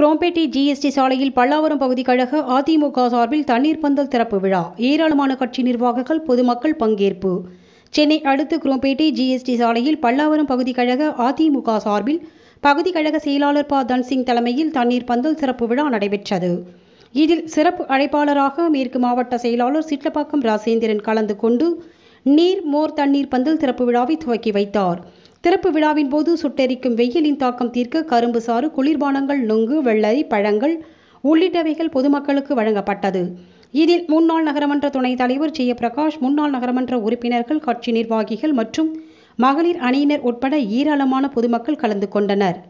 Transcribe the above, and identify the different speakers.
Speaker 1: Chromepet GST சாலையில் பல்லாவரம் பகுதி கழக அதிமுக சார்பில் தண்ணீர் பந்தல் திறப்பு விழா ஏராளமான கட்சி நிர்வாகிகள் பொதுமக்கள் பங்கேற்பு சென்னை அடுத்து குரோம்பேட்டை ஜிஎஸ்டி சாலையில் பல்லாவரம் பகுதி கழக அதிமுக சார்பில் பகுதி கழக செயலாளர் ப தன்சிங் தலைமையில் தண்ணீர் பந்தல் சிறப்பு விழா நடைபெற்றது இதில் சிறப்பு அழைப்பாளராக மேற்கு மாவட்ட செயலாளர் சிட்லப்பாக்கம் ராசேந்திரன் கலந்து கொண்டு நீர் மோர் தண்ணீர் பந்தல் திறப்பு விழாவை துவக்கி வைத்தார் திறப்பு விழாவின் போது சுட்டெரிக்கும் வெயிலின் தாக்கம் தீர்க்க கரும்பு சாறு குளிர்பானங்கள் நுங்கு வெள்ளரி பழங்கள் உள்ளிட்டவைகள் பொதுமக்களுக்கு வழங்கப்பட்டது இதில் முன்னாள் நகரமன்ற துணைத் தலைவர் ஜெயபிரகாஷ் முன்னாள் நகரமன்ற உறுப்பினர்கள் கட்சி நிர்வாகிகள் மற்றும் மகளிர் அணியினர் உட்பட ஏராளமான பொதுமக்கள் கலந்து கொண்டனர்